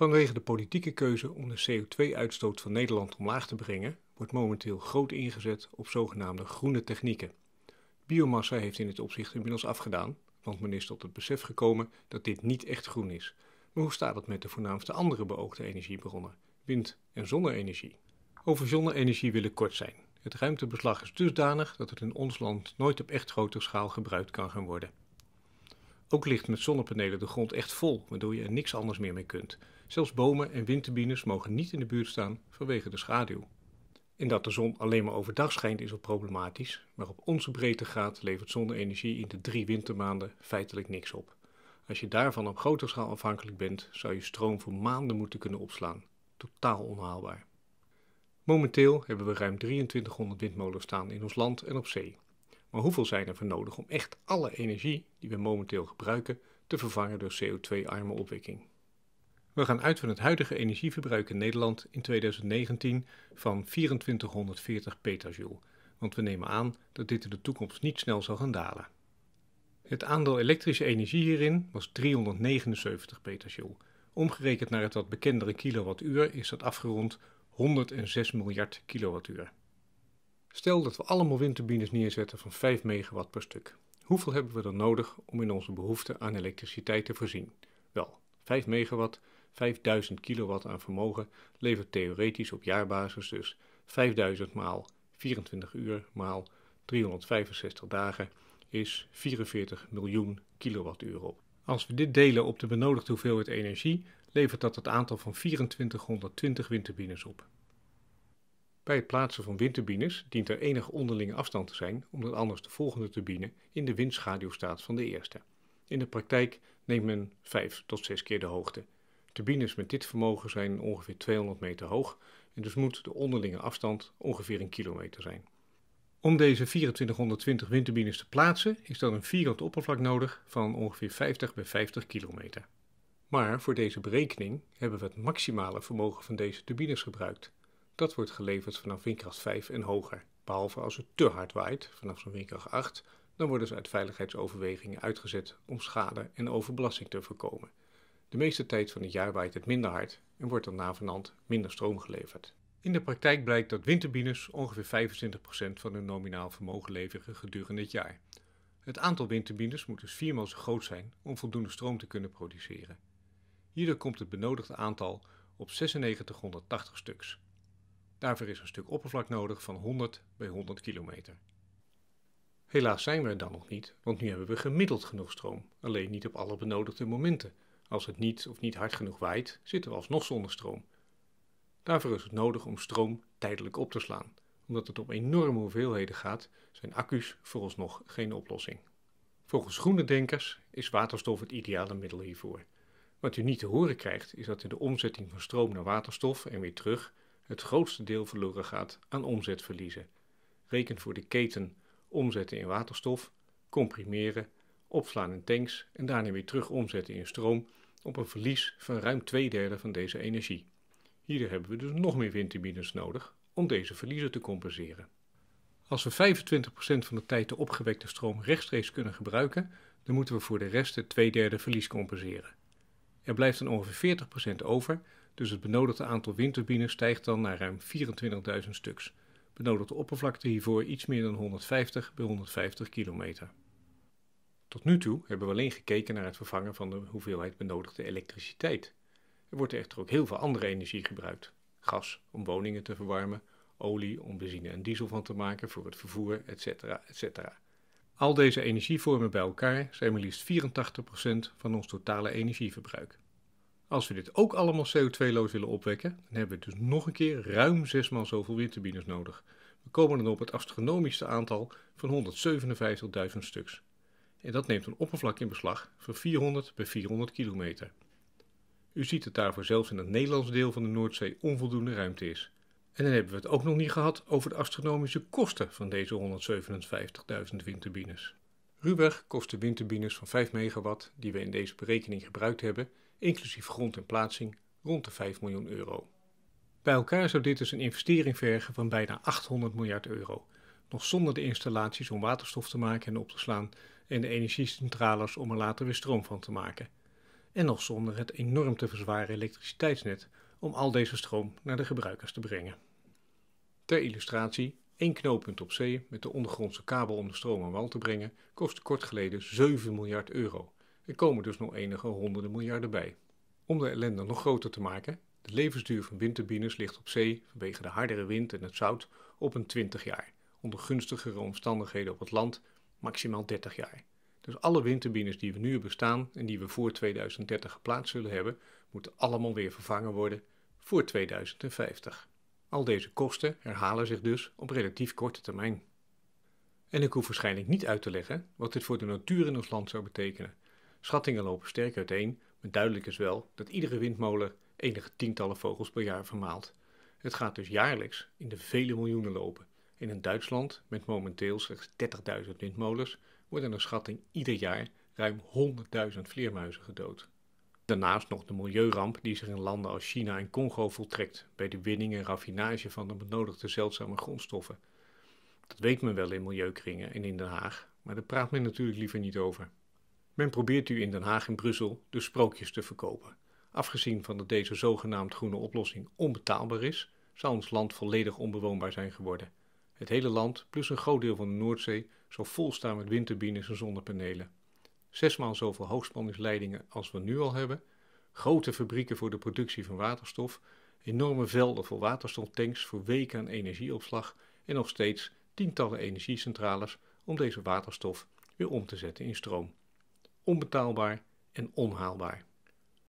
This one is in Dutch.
Vanwege de politieke keuze om de CO2-uitstoot van Nederland omlaag te brengen, wordt momenteel groot ingezet op zogenaamde groene technieken. Biomassa heeft in dit opzicht inmiddels afgedaan, want men is tot het besef gekomen dat dit niet echt groen is. Maar hoe staat het met de voornaamste andere beoogde energiebronnen, wind- en zonne-energie? Over zonne-energie wil ik kort zijn. Het ruimtebeslag is dusdanig dat het in ons land nooit op echt grote schaal gebruikt kan gaan worden. Ook ligt met zonnepanelen de grond echt vol, waardoor je er niks anders meer mee kunt. Zelfs bomen en windturbines mogen niet in de buurt staan vanwege de schaduw. En dat de zon alleen maar overdag schijnt is al problematisch, maar op onze breedtegraad levert zonne-energie in de drie wintermaanden feitelijk niks op. Als je daarvan op grote schaal afhankelijk bent, zou je stroom voor maanden moeten kunnen opslaan. Totaal onhaalbaar. Momenteel hebben we ruim 2300 windmolens staan in ons land en op zee. Maar hoeveel zijn er voor nodig om echt alle energie die we momenteel gebruiken te vervangen door CO2-arme opwekking? We gaan uit van het huidige energieverbruik in Nederland in 2019 van 2440 petajoule, want we nemen aan dat dit in de toekomst niet snel zal gaan dalen. Het aandeel elektrische energie hierin was 379 petajoule. Omgerekend naar het wat bekendere kilowattuur is dat afgerond 106 miljard kilowattuur. Stel dat we allemaal windturbines neerzetten van 5 megawatt per stuk. Hoeveel hebben we dan nodig om in onze behoefte aan elektriciteit te voorzien? Wel, 5 megawatt, 5000 kilowatt aan vermogen levert theoretisch op jaarbasis dus 5000 maal 24 uur maal 365 dagen is 44 miljoen kilowattuur op. Als we dit delen op de benodigde hoeveelheid energie, levert dat het aantal van 2420 windturbines op. Bij het plaatsen van windturbines dient er enige onderlinge afstand te zijn, omdat anders de volgende turbine in de windschaduw staat van de eerste. In de praktijk neemt men 5 tot 6 keer de hoogte. Turbines met dit vermogen zijn ongeveer 200 meter hoog en dus moet de onderlinge afstand ongeveer een kilometer zijn. Om deze 2420 windturbines te plaatsen is dan een vierkant oppervlak nodig van ongeveer 50 bij 50 kilometer. Maar voor deze berekening hebben we het maximale vermogen van deze turbines gebruikt dat wordt geleverd vanaf windkracht 5 en hoger. Behalve als het te hard waait, vanaf zo'n windkracht 8, dan worden ze uit veiligheidsoverwegingen uitgezet om schade en overbelasting te voorkomen. De meeste tijd van het jaar waait het minder hard en wordt dan navenant minder stroom geleverd. In de praktijk blijkt dat windturbines ongeveer 25% van hun nominaal vermogen leveren gedurende het jaar. Het aantal windturbines moet dus viermaal zo groot zijn om voldoende stroom te kunnen produceren. Hierdoor komt het benodigde aantal op 9680 stuks. Daarvoor is een stuk oppervlak nodig van 100 bij 100 kilometer. Helaas zijn we er dan nog niet, want nu hebben we gemiddeld genoeg stroom, alleen niet op alle benodigde momenten. Als het niet of niet hard genoeg waait, zitten we alsnog zonder stroom. Daarvoor is het nodig om stroom tijdelijk op te slaan. Omdat het om enorme hoeveelheden gaat, zijn accu's voor ons nog geen oplossing. Volgens groene denkers is waterstof het ideale middel hiervoor. Wat u niet te horen krijgt, is dat in de omzetting van stroom naar waterstof en weer terug het grootste deel verloren gaat aan omzetverliezen. Reken voor de keten omzetten in waterstof, comprimeren, opslaan in tanks en daarna weer terug omzetten in stroom op een verlies van ruim twee derde van deze energie. Hierdoor hebben we dus nog meer windturbines nodig om deze verliezen te compenseren. Als we 25% van de tijd de opgewekte stroom rechtstreeks kunnen gebruiken, dan moeten we voor de rest het twee derde verlies compenseren. Er blijft dan ongeveer 40% over dus het benodigde aantal windturbines stijgt dan naar ruim 24.000 stuks. Benodigde oppervlakte hiervoor iets meer dan 150 bij 150 kilometer. Tot nu toe hebben we alleen gekeken naar het vervangen van de hoeveelheid benodigde elektriciteit. Er wordt echter ook heel veel andere energie gebruikt. Gas om woningen te verwarmen, olie om benzine en diesel van te maken voor het vervoer, etc. etc. Al deze energievormen bij elkaar zijn maar liefst 84% van ons totale energieverbruik. Als we dit ook allemaal CO2-loos willen opwekken, dan hebben we dus nog een keer ruim zesmaal zoveel windturbines nodig. We komen dan op het astronomische aantal van 157.000 stuks. En dat neemt een oppervlak in beslag van 400 bij 400 kilometer. U ziet dat daarvoor zelfs in het Nederlands deel van de Noordzee onvoldoende ruimte is. En dan hebben we het ook nog niet gehad over de astronomische kosten van deze 157.000 windturbines. kost de windturbines van 5 megawatt, die we in deze berekening gebruikt hebben, inclusief grond en plaatsing, rond de 5 miljoen euro. Bij elkaar zou dit dus een investering vergen van bijna 800 miljard euro, nog zonder de installaties om waterstof te maken en op te slaan en de energiecentrales om er later weer stroom van te maken. En nog zonder het enorm te verzware elektriciteitsnet om al deze stroom naar de gebruikers te brengen. Ter illustratie, één knooppunt op zee met de ondergrondse kabel om de stroom aan wal te brengen kostte kort geleden 7 miljard euro. Er komen dus nog enige honderden miljarden bij. Om de ellende nog groter te maken, de levensduur van windturbines ligt op zee vanwege de hardere wind en het zout op een 20 jaar. Onder gunstigere omstandigheden op het land maximaal 30 jaar. Dus alle windturbines die we nu bestaan en die we voor 2030 geplaatst zullen hebben, moeten allemaal weer vervangen worden voor 2050. Al deze kosten herhalen zich dus op relatief korte termijn. En ik hoef waarschijnlijk niet uit te leggen wat dit voor de natuur in ons land zou betekenen. Schattingen lopen sterk uiteen, maar duidelijk is wel dat iedere windmolen enige tientallen vogels per jaar vermaalt. Het gaat dus jaarlijks in de vele miljoenen lopen. In een Duitsland, met momenteel slechts 30.000 windmolens, wordt naar schatting ieder jaar ruim 100.000 vleermuizen gedood. Daarnaast nog de milieuramp die zich in landen als China en Congo voltrekt bij de winning en raffinage van de benodigde zeldzame grondstoffen. Dat weet men wel in milieukringen en in Den Haag, maar daar praat men natuurlijk liever niet over. Men probeert u in Den Haag en Brussel de sprookjes te verkopen. Afgezien van dat deze zogenaamd groene oplossing onbetaalbaar is, zou ons land volledig onbewoonbaar zijn geworden. Het hele land, plus een groot deel van de Noordzee, zou volstaan met windturbines en zonnepanelen. Zesmaal zoveel hoogspanningsleidingen als we nu al hebben, grote fabrieken voor de productie van waterstof, enorme velden voor waterstoftanks voor weken aan energieopslag en nog steeds tientallen energiecentrales om deze waterstof weer om te zetten in stroom onbetaalbaar en onhaalbaar.